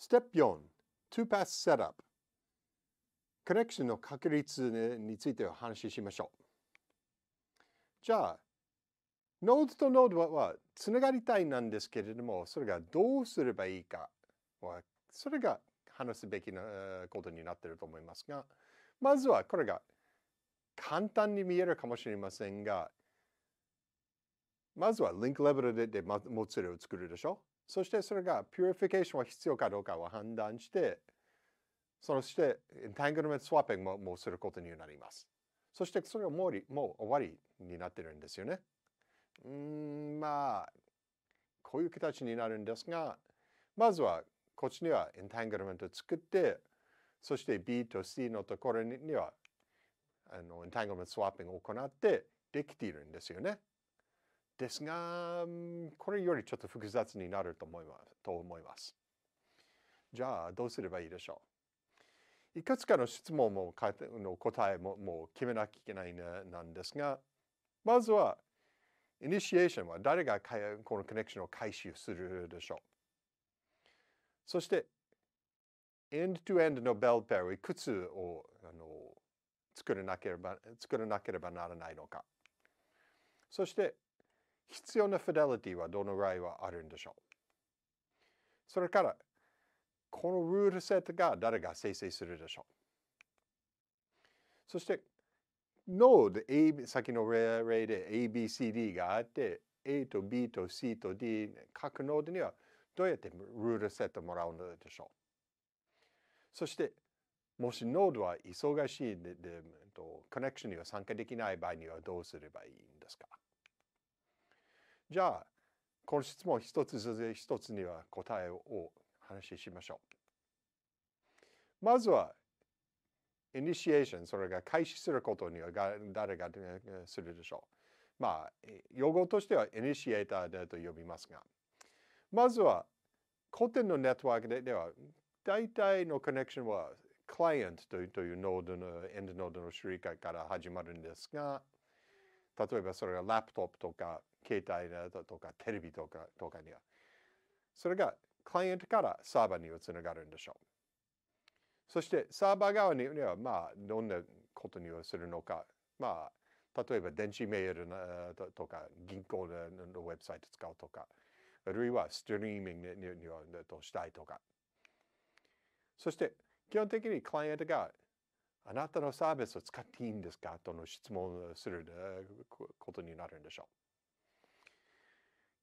ステップ4 2 Pass Setup コネクションの確率についてお話ししましょうじゃあノードとノードはつながりたいなんですけれどもそれがどうすればいいかはそれが話すべきなことになっていると思いますがまずはこれが簡単に見えるかもしれませんがまずはリンクレベルででもつれを作るでしょそしてそれがピュリフィケーションは必要かどうかを判断して、そして、エンタングルメントスワッピングももうすることになります。そして、それはもうもう終わりになってるんですよね。うん、まあ、こういう形になるんですが、まずは、こっちにはエンタングルメントを作って、そして B と C のところには、あのエンタングルメントスワッピングを行ってできているんですよね。ですが、これよりちょっと複雑になると思いますと思います。じゃあ、どうすればいいでしょういくつかの質問もの答えももう決めなきゃいけないなんですが、まずは、イニシエーションは誰がこのコネクションを回収するでしょうそして、エンドトゥエンドのベルペアをいくつをあの作らなければ作らなければならないのか。そして、必要なフィデリティはどのぐらいはあるんでしょうそれからこのルールセットが誰が生成するでしょうそしてノーで先の例で ABCD があって A と B と C と D 各ノードにはどうやってルールセットもらうのでしょうそしてもしノードは忙しいででコネクションには参加できない場合にはどうすればいいんですかじゃあこの質問一つずつ一つには答えを話ししましょう。まずは、イニシエーション、それが開始することには誰がするでしょう。まあ、用語としてはイニシエーターだと呼びますが、まずは古典のネットワークででは、大体のコネクションはクライアントというノードのエンドノードの種類から始まるんですが、例えばそれがラップトップとか携帯だとかテレビとかとかには。それがクライアントからサーバーにつながるんでしょう。そしてサーバー側にはまあどんなことにはするのか。まあ例えば電子メールとか銀行のウェブサイト使うとか。あるいはストリーミングにににとしたいとか。そして基本的にクライアントがあなたのサービスを使っていいんですかとの質問することになるんでしょ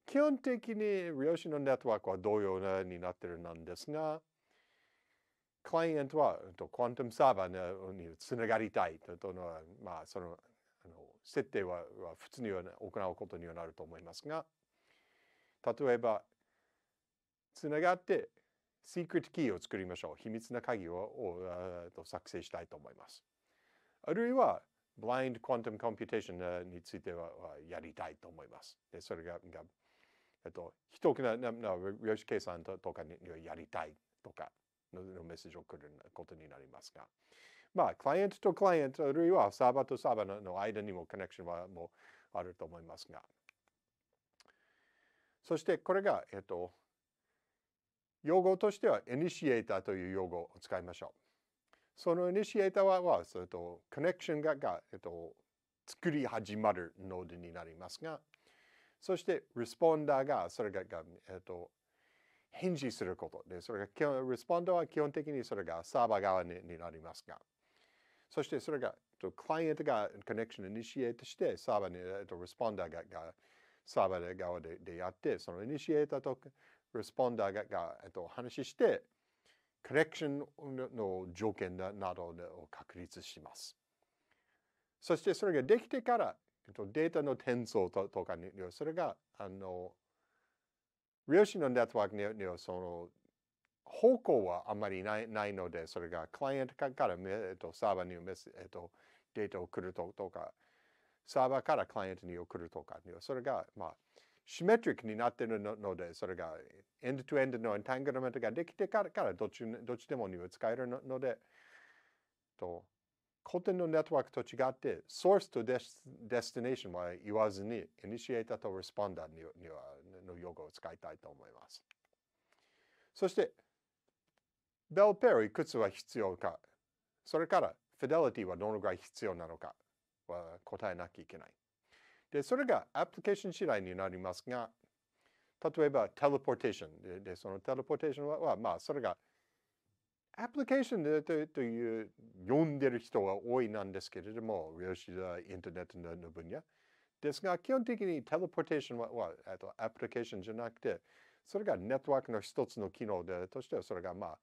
う。基本的に量子のネットワークは同様になってるなんですが、クライアントはクワントムサーバーにつながりたいとのまあ、そのあの設定は普通には行うことにはなると思いますが、例えば、つながって secret key を作りましょう。秘密な鍵をを作成したいと思います。あるいは blind quantum computation についてはやりたいと思います。でそれがが、えっと、非得ななな量子計算とかにやりたいとかのメッセージを送ることになりますが。まあ、クライアントとクライアント、あるいはサーバーとサーバーの間にもコネクションはもうあると思いますが。そしてこれが、えっと、用語としては、イニシエーターという用語を使いましょう。そのイニシエーターは、はえと、コネクションがが、えっと、作り始まるノードになりますが、そして、レスポンダーが、それがえっと、返事することで、それが基本、レスポンダーは基本的にそれがサーバー側にになりますが、そしてそれが、とクライアントがコネクションをイニシエートして、サーバーに、えっと、レスポンダーががサーバー側ででやって、そのイニシエーターとレスポンダーがが、えっと、話して、コレクションの条件などを確立します。そしてそれができてから、えっと、データの転送ととかに、それが、あの、量子のネットワークには、その、方向はあんまりないないので、それがクライアントから、えっと、サーバーにメス、えっと、データを送るととか、サーバーからクライアントに送るとか、それが、まあ、シメトリックになってるので、それがエンドトエンドのエンタングルメントができてからからどっちどっちでもに使えるので、と古典のネットワークと違って、ソースとデスデスティネーションは言わずに、イニシエーターとレスポンダーににはの用語を使いたいと思います。そして、ベルペルいくつは必要か、それからフィデリティはどのぐらい必要なのかは答えなきゃいけない。で、それがアプリケーション次第になりますが、例えば、テレポーテーションで、でそのテレポーテーションは、まあ、それが、アプリケーションでという、読んでる人は多いなんですけれども、吉田インターネットの分野。ですが、基本的にテレポーテーションは、はあとアプリケーションじゃなくて、それがネットワークの一つの機能で、としてはそれが、まあ、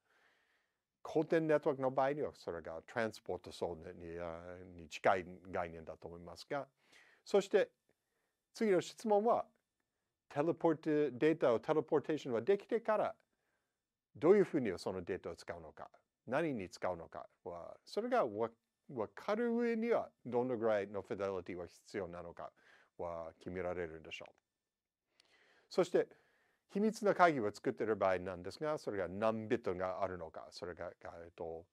古典ネットワークの場合には、それがトランスポート層にに近い概念だと思いますが、そして次の質問はテレポートデータをテレポーテーションはできてからどういうふうにそのデータを使うのか何に使うのかはそれが分かる上にはどのぐらいのフィデリティは必要なのかは決められるんでしょう。そして秘密の鍵を作っている場合なんですがそれが何ビットがあるのかそれが、えっと、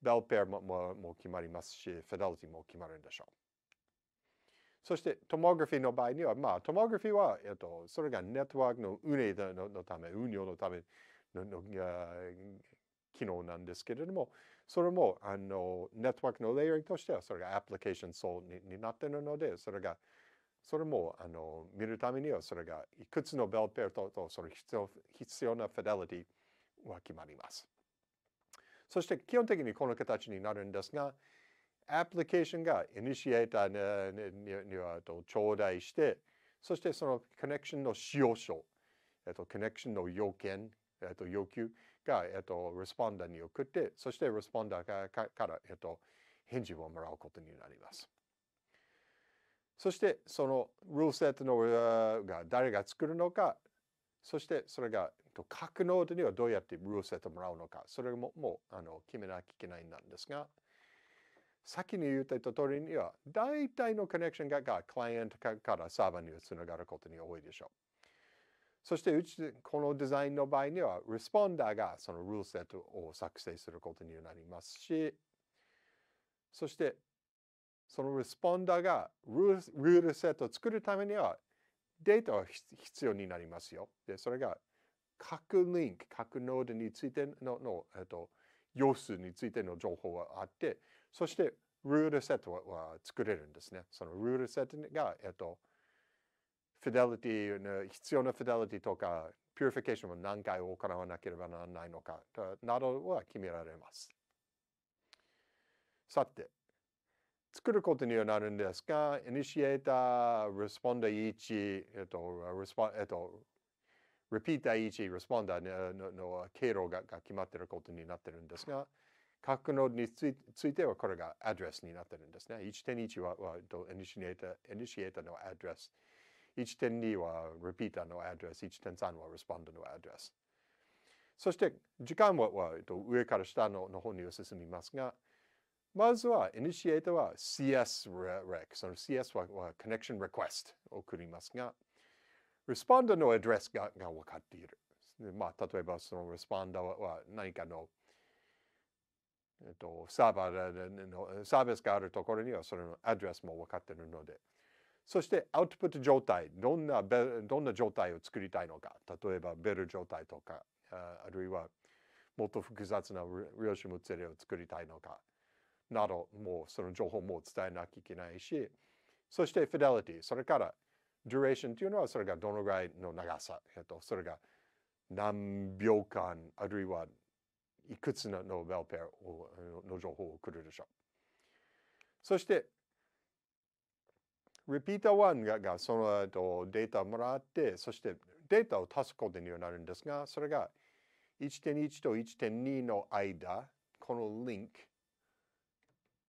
ベルペアももも決まりますしフィデリティも決まるんでしょう。そしてトモグラフィーの場合には、まあ、トモグラフィーは、えっと、それがネットワークの運営ののため、運用のためのの機能なんですけれども、それもあのネットワークのレイヤーとしては、それがアプリケーション層にになっているので、それが、それもあの見るためには、それがいくつのベルペアととその必要必要なフィデリティは決まります。そして基本的にこの形になるんですが、アプリケーションがイニシエーターには頂戴して、そしてそのコネクションの使用書、えっと、コネクションの要件、えっと、要求が、えっと、レスポンダーに送って、そしてレスポンダーから、えっと、返事をもらうことになります。そしてそのルールセットのが誰が作るのか、そしてそれが各ノートにはどうやってルールセットもらうのか、それももうあの決めなきゃいけないんですが、先に言った通りには、大体のコネクションががクライアントからサーバーにつながることに多いでしょう。そしてうちこのデザインの場合には、レスポンダーがそのルールセットを作成することになりますし、そしてそのレスポンダーがルールセットを作るためにはデータは必要になりますよ。で、それが各リンク、各ノードについてのの、えっと、様子についての情報があって、そしてルールセットは作れるんですね。そのルールセットが、えっと、フィデリティの必要なフィデリティとか、ピュリフィケーションを何回行わなければならないのかなどは決められます。さて、作ることにはなるんですが、イニシエーター、レスポンダー1、えっと、レスポン、えっと、repeat 第一、respond のの経路がが決まっていることになっているんですが、各ノードについついてはこれがアドレスになっているんですね。1.1ははイニシエータイニシエータのアドレス。1.2は repeater のアドレス。1.3は responder のアドレス。そして時間はは上から下のの方に進みますが、まずは、イニシエータは CSREC。その CS はは connection request を送りますが、レスポンダーのアドレスがが分かっている。まあ、例えばそのレスポンダーは何かの、えっと、サーバーのサービスがあるところにはそれのアドレスも分かっているので。そしてアウトプット状態、どんなどんな状態を作りたいのか、例えばベル状態とか、あるいはもっと複雑な量子物理を作りたいのか、など、もうその情報も伝えなきゃいけないし、そしてフィデリティ、それから duration というのはそれがどのぐらいの長さ、えっと、それが何秒間あるいはいくつのノーベルペアの情報を送るでしょう。そして Repeater1 ががその、えっと、データをもらってそしてデータを足すことにはなるんですがそれが1.1と1.2の間このリンク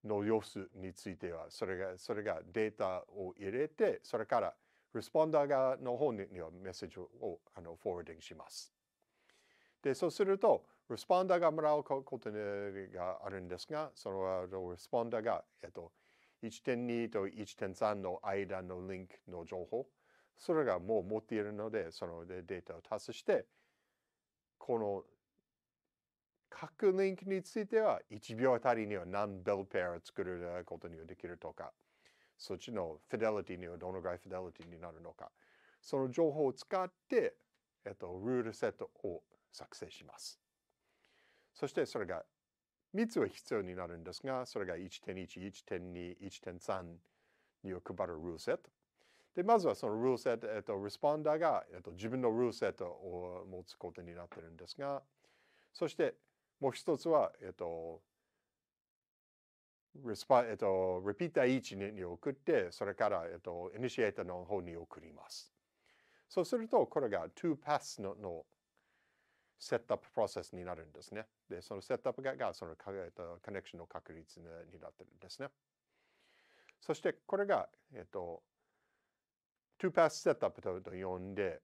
の様子についてはそれがそれがデータを入れてそれからレスポンダー側の方にはメッセージをあのフォワーディングします。で、そうすると、レスポンダーがもらうことがあるんですが、そのレスポンダーが、えっと、1.2と1.3の間のリンクの情報、それがもう持っているので、そのデータを達して、この各リンクについては1秒あたりには何ベルペアを作ることにはできるとか、そっちのフィデリティにはどのぐらいフィデリティになるのか。その情報を使って、えっと、ルールセットを作成します。そしてそれが3つは必要になるんですが、それが1.1、1.2、1.3に配るルールセット。で、まずはそのルールセット、えっと、レスポンダーが、えっと、自分のルールセットを持つことになってるんですが、そしてもう一つは、えっと、レ e s えっと、リピーター1に送って、それから、えっと、イニシエーターの方に送ります。そうすると、これが2パスののセットアッププロセスになるんですね。で、そのセットアップががそのか、えっと、コネクションの確率になってるんですね。そして、これが、えっと、2パスセットアップとと呼んで、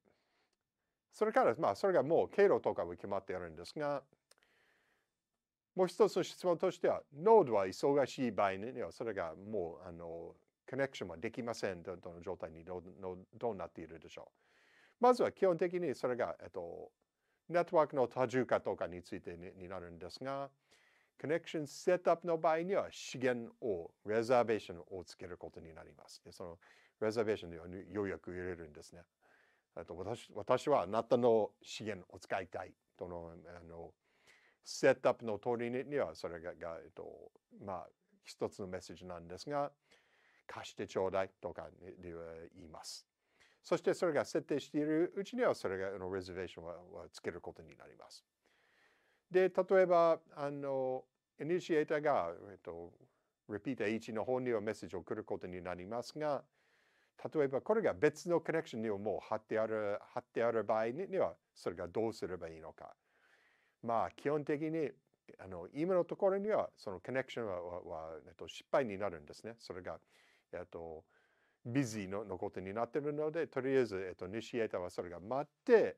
それから、まあ、それがもう経路とかも決まってあるんですが、もう一つの質問としては、ノードは忙しい場合には、それがもう、あの、コネクションはできませんとの状態にどうなっているでしょう。まずは基本的にそれが、えっと、ネットワークの多重化とかについてになるんですが、コネクションセットアップの場合には資源を、レザーベーションをつけることになります。でそのレザーベーションでようやく入れるんですね。と私私はあなたの資源を使いたいとのあのセットアップの通りにはそれがえっとまあ一つのメッセージなんですが貸してちょうだいとか言います。そしてそれが設定しているうちにはそれがのレゼベーションはつけることになります。で例えばあのイニシエーターが、えっと、リピーター1の方にはメッセージを送ることになりますが例えばこれが別のコネクションにももう貼ってある貼ってある場合にはそれがどうすればいいのか。まあ基本的にあの今のところにはそのコネクションはは、えっと、失敗になるんですね。それが、えっと、ビジーののことになっているので、とりあえず、えっと、ニシエータはそれが待って、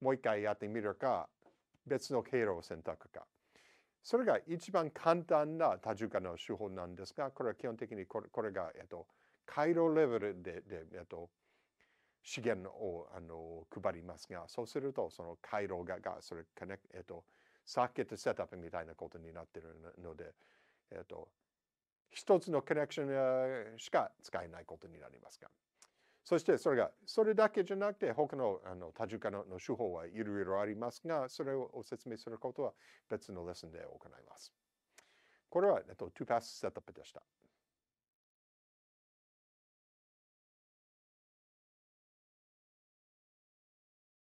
もう一回やってみるか、別の経路を選択か。それが一番簡単な多重化の手法なんですが、これは基本的にこれこれが、えっと、回路レベルでで、えっと、資源をあの配りますが、そうするとその回路ががそれえっと、サーキットセットアップみたいなことになってるので、えっと、一つのコネクションしか使えないことになりますが。そしてそれが、それだけじゃなくて、他のあの多重化のの手法はいろいろありますが、それを説明することは別のレッスンで行います。これは、えっと、2パスセットアップでした。